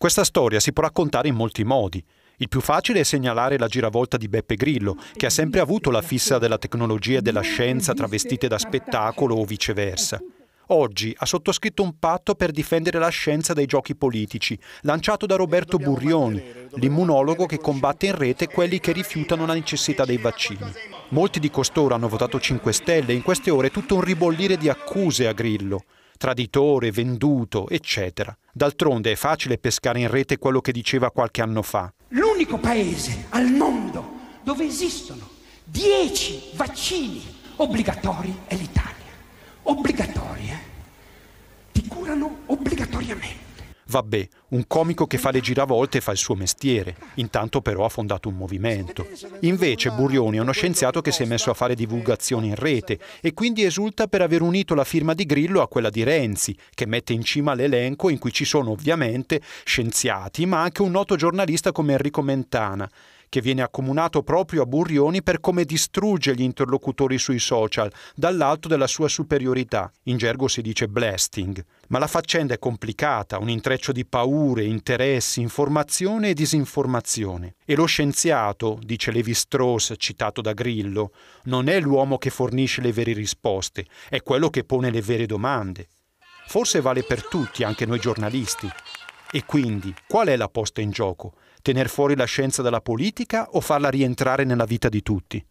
Questa storia si può raccontare in molti modi. Il più facile è segnalare la giravolta di Beppe Grillo, che ha sempre avuto la fissa della tecnologia e della scienza travestite da spettacolo o viceversa. Oggi ha sottoscritto un patto per difendere la scienza dai giochi politici, lanciato da Roberto Burrioni, l'immunologo che combatte in rete quelli che rifiutano la necessità dei vaccini. Molti di costoro hanno votato 5 Stelle e in queste ore è tutto un ribollire di accuse a Grillo traditore, venduto, eccetera. D'altronde è facile pescare in rete quello che diceva qualche anno fa. L'unico paese al mondo dove esistono 10 vaccini obbligatori è l'Italia. Obbligatori, eh? Ti curano obbligatoriamente. Vabbè, un comico che fa le giravolte e fa il suo mestiere, intanto però ha fondato un movimento. Invece Burioni è uno scienziato che si è messo a fare divulgazione in rete e quindi esulta per aver unito la firma di Grillo a quella di Renzi, che mette in cima l'elenco in cui ci sono ovviamente scienziati, ma anche un noto giornalista come Enrico Mentana che viene accomunato proprio a Burrioni per come distrugge gli interlocutori sui social, dall'alto della sua superiorità. In gergo si dice blasting. Ma la faccenda è complicata, un intreccio di paure, interessi, informazione e disinformazione. E lo scienziato, dice Levi Strauss, citato da Grillo, non è l'uomo che fornisce le vere risposte, è quello che pone le vere domande. Forse vale per tutti, anche noi giornalisti. E quindi, qual è la posta in gioco? Tener fuori la scienza dalla politica o farla rientrare nella vita di tutti?